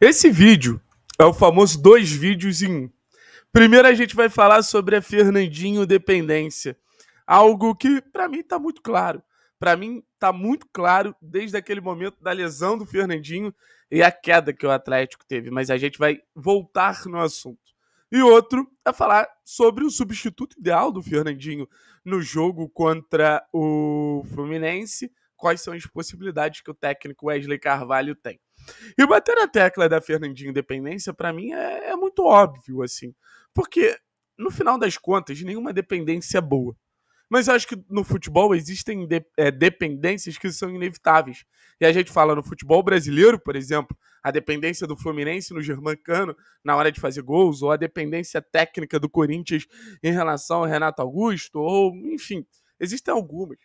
Esse vídeo é o famoso dois vídeos em um. Primeiro a gente vai falar sobre a Fernandinho dependência, algo que para mim tá muito claro. Para mim tá muito claro desde aquele momento da lesão do Fernandinho e a queda que o Atlético teve, mas a gente vai voltar no assunto. E outro é falar sobre o substituto ideal do Fernandinho no jogo contra o Fluminense quais são as possibilidades que o técnico Wesley Carvalho tem. E bater na tecla da Fernandinho dependência, para mim, é, é muito óbvio, assim. Porque, no final das contas, nenhuma dependência é boa. Mas eu acho que no futebol existem de, é, dependências que são inevitáveis. E a gente fala no futebol brasileiro, por exemplo, a dependência do Fluminense no Germancano na hora de fazer gols, ou a dependência técnica do Corinthians em relação ao Renato Augusto, ou enfim, existem algumas.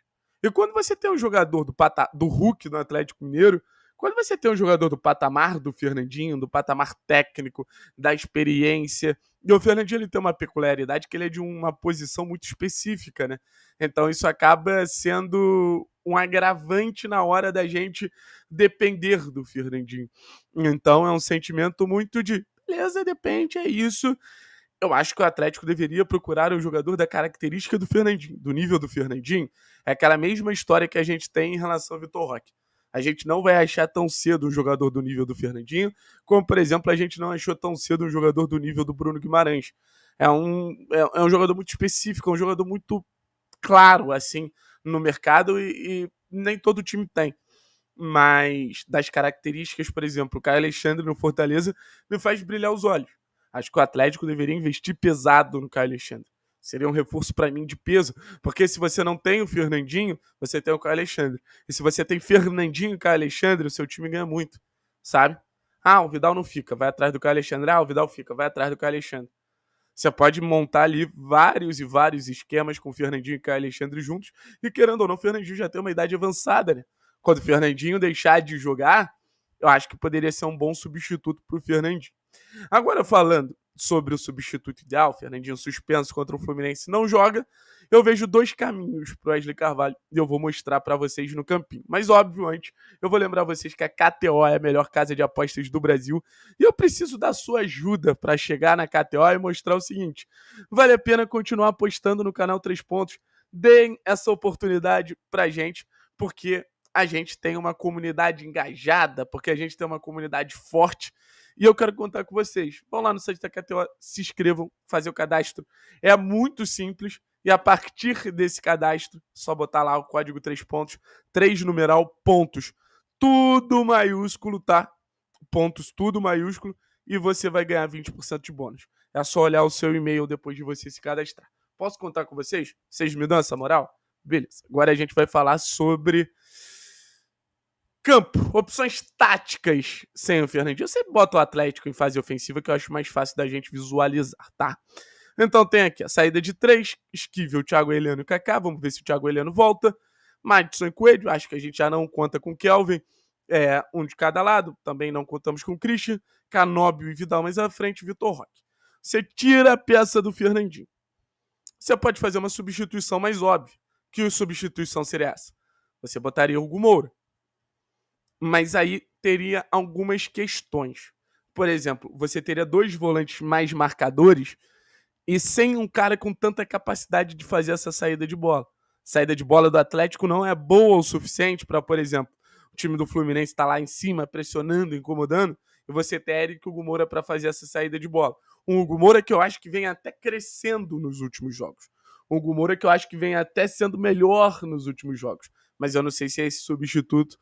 E quando você tem um jogador do, pata, do Hulk no Atlético Mineiro, quando você tem um jogador do patamar do Fernandinho, do patamar técnico, da experiência. E o Fernandinho ele tem uma peculiaridade que ele é de uma posição muito específica, né? Então isso acaba sendo um agravante na hora da gente depender do Fernandinho. Então é um sentimento muito de beleza, depende, é isso eu acho que o Atlético deveria procurar um jogador da característica do Fernandinho, do nível do Fernandinho. É aquela mesma história que a gente tem em relação ao Vitor Roque. A gente não vai achar tão cedo um jogador do nível do Fernandinho, como, por exemplo, a gente não achou tão cedo um jogador do nível do Bruno Guimarães. É um, é, é um jogador muito específico, é um jogador muito claro, assim, no mercado e, e nem todo time tem mas das características, por exemplo, o Caio Alexandre no Fortaleza me faz brilhar os olhos. Acho que o Atlético deveria investir pesado no Caio Alexandre. Seria um reforço para mim de peso, porque se você não tem o Fernandinho, você tem o Caio Alexandre. E se você tem Fernandinho e Caio Alexandre, o seu time ganha muito, sabe? Ah, o Vidal não fica, vai atrás do Caio Alexandre. Ah, o Vidal fica, vai atrás do Caio Alexandre. Você pode montar ali vários e vários esquemas com o Fernandinho e Caio Alexandre juntos. E querendo ou não, o Fernandinho já tem uma idade avançada, né? Quando o Fernandinho deixar de jogar, eu acho que poderia ser um bom substituto para o Fernandinho. Agora, falando sobre o substituto ideal, Fernandinho suspenso contra o Fluminense não joga, eu vejo dois caminhos para o Wesley Carvalho e eu vou mostrar para vocês no campinho. Mas, óbvio, antes, eu vou lembrar vocês que a KTO é a melhor casa de apostas do Brasil e eu preciso da sua ajuda para chegar na KTO e mostrar o seguinte: vale a pena continuar apostando no canal Três Pontos? Deem essa oportunidade para gente, porque a gente tem uma comunidade engajada, porque a gente tem uma comunidade forte. E eu quero contar com vocês. Vão lá no site da KTO, se inscrevam, fazer o cadastro. É muito simples. E a partir desse cadastro, só botar lá o código 3 pontos, 3 numeral pontos. Tudo maiúsculo, tá? Pontos, tudo maiúsculo. E você vai ganhar 20% de bônus. É só olhar o seu e-mail depois de você se cadastrar. Posso contar com vocês? Vocês me dão essa moral? Beleza. Agora a gente vai falar sobre Campo, opções táticas sem o Fernandinho. Eu sempre boto o Atlético em fase ofensiva, que eu acho mais fácil da gente visualizar, tá? Então tem aqui a saída de três, esquiva o Thiago Heleno e o Kaká. Vamos ver se o Thiago Heleno volta. Madison e Coelho, acho que a gente já não conta com Kelvin. É, um de cada lado, também não contamos com Christian. Canóbio e Vidal mais à frente, Vitor Roque. Você tira a peça do Fernandinho. Você pode fazer uma substituição mais óbvia. Que substituição seria essa? Você botaria o Hugo Moura mas aí teria algumas questões. Por exemplo, você teria dois volantes mais marcadores e sem um cara com tanta capacidade de fazer essa saída de bola. Saída de bola do Atlético não é boa o suficiente para, por exemplo, o time do Fluminense estar tá lá em cima pressionando, incomodando, e você ter Eric Hugo Moura para fazer essa saída de bola. Um Hugo Moura que eu acho que vem até crescendo nos últimos jogos. Um Hugo Moura que eu acho que vem até sendo melhor nos últimos jogos. Mas eu não sei se é esse substituto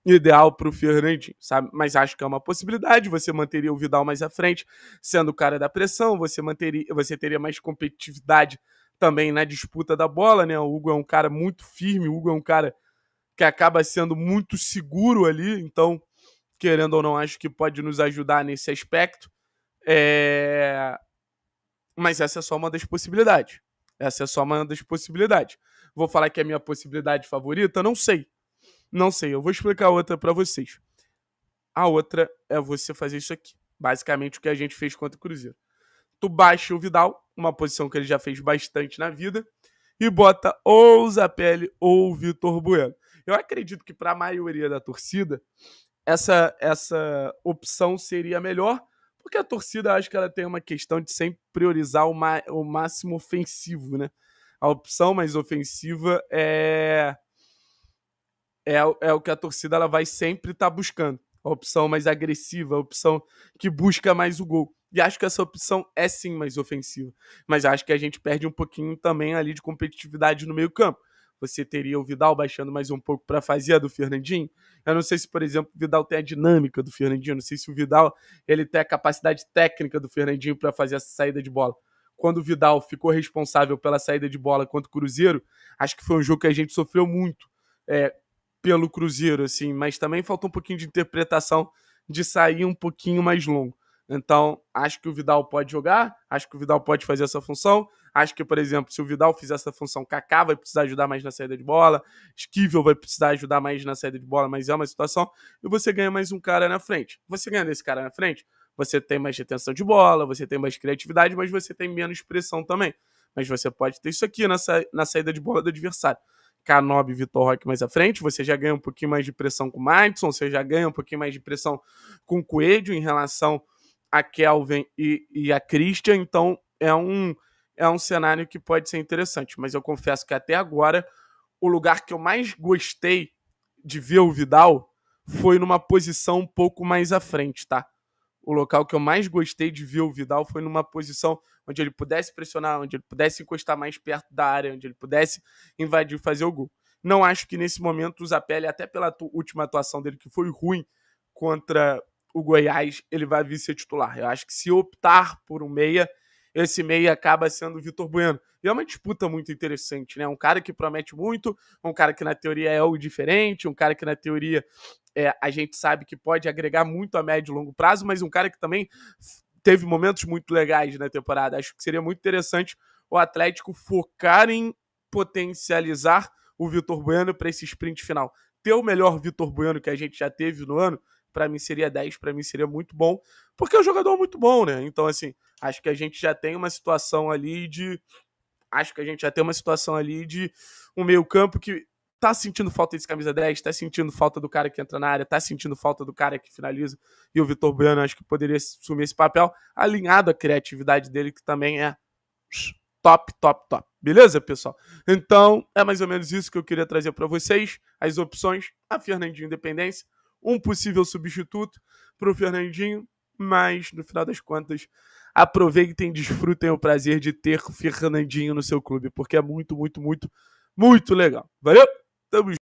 ideal para o Fernandinho, sabe? Mas acho que é uma possibilidade. Você manteria o Vidal mais à frente, sendo o cara da pressão, você manteria, você teria mais competitividade também na disputa da bola, né? O Hugo é um cara muito firme, o Hugo é um cara que acaba sendo muito seguro ali, então, querendo ou não, acho que pode nos ajudar nesse aspecto. É... Mas essa é só uma das possibilidades. Essa é só uma das possibilidades. Vou falar que é a minha possibilidade favorita? Não sei. Não sei, eu vou explicar outra para vocês. A outra é você fazer isso aqui. Basicamente o que a gente fez contra o Cruzeiro. Tu baixa o Vidal, uma posição que ele já fez bastante na vida, e bota ou o Zapelli ou o Vitor Bueno. Eu acredito que para a maioria da torcida essa essa opção seria melhor, porque a torcida acho que ela tem uma questão de sempre priorizar o, o máximo ofensivo, né? A opção mais ofensiva é é, é, é o que a torcida ela vai sempre estar tá buscando. A opção mais agressiva, a opção que busca mais o gol. E acho que essa opção é sim mais ofensiva. Mas acho que a gente perde um pouquinho também ali de competitividade no meio-campo. Você teria o Vidal baixando mais um pouco para fazer a do Fernandinho. Eu não sei se, por exemplo, o Vidal tem a dinâmica do Fernandinho. Eu não sei se o Vidal ele tem a capacidade técnica do Fernandinho para fazer essa saída de bola. Quando o Vidal ficou responsável pela saída de bola contra o Cruzeiro, acho que foi um jogo que a gente sofreu muito. É, pelo Cruzeiro, assim, mas também faltou um pouquinho de interpretação de sair um pouquinho mais longo. Então, acho que o Vidal pode jogar, acho que o Vidal pode fazer essa função. Acho que, por exemplo, se o Vidal fizer essa função, Kaká vai precisar ajudar mais na saída de bola, Esquivel vai precisar ajudar mais na saída de bola, mas é uma situação. E você ganha mais um cara na frente. Você ganha esse cara na frente, você tem mais retenção de bola, você tem mais criatividade, mas você tem menos pressão também. Mas você pode ter isso aqui na, sa na saída de bola do adversário. Canob e Vitor Roque mais à frente, você já ganha um pouquinho mais de pressão com o Madison, você já ganha um pouquinho mais de pressão com o Coelho em relação a Kelvin e, e a Christian, então é um, é um cenário que pode ser interessante, mas eu confesso que até agora o lugar que eu mais gostei de ver o Vidal foi numa posição um pouco mais à frente, tá? O local que eu mais gostei de ver o Vidal foi numa posição onde ele pudesse pressionar, onde ele pudesse encostar mais perto da área, onde ele pudesse invadir fazer o gol. Não acho que nesse momento o Zapelli, até pela última atuação dele, que foi ruim contra o Goiás, ele vai vir ser titular. Eu acho que se optar por um meia, esse meia acaba sendo o Vitor Bueno. E é uma disputa muito interessante, né? Um cara que promete muito, um cara que na teoria é algo diferente, um cara que na teoria é, a gente sabe que pode agregar muito a médio e longo prazo, mas um cara que também teve momentos muito legais na temporada. Acho que seria muito interessante o Atlético focar em potencializar o Vitor Bueno para esse sprint final. Ter o melhor Vitor Bueno que a gente já teve no ano, para mim seria 10, para mim seria muito bom, porque é um jogador muito bom, né? Então, assim, acho que a gente já tem uma situação ali de. Acho que a gente já tem uma situação ali de um meio-campo que tá sentindo falta desse camisa 10, tá sentindo falta do cara que entra na área, tá sentindo falta do cara que finaliza, e o Vitor Bueno acho que poderia assumir esse papel, alinhado à criatividade dele, que também é top, top, top. Beleza, pessoal? Então, é mais ou menos isso que eu queria trazer para vocês, as opções, a Fernandinho Independência, um possível substituto para o Fernandinho, mas no final das contas, aproveitem, desfrutem o prazer de ter o Fernandinho no seu clube, porque é muito, muito, muito, muito legal. Valeu! W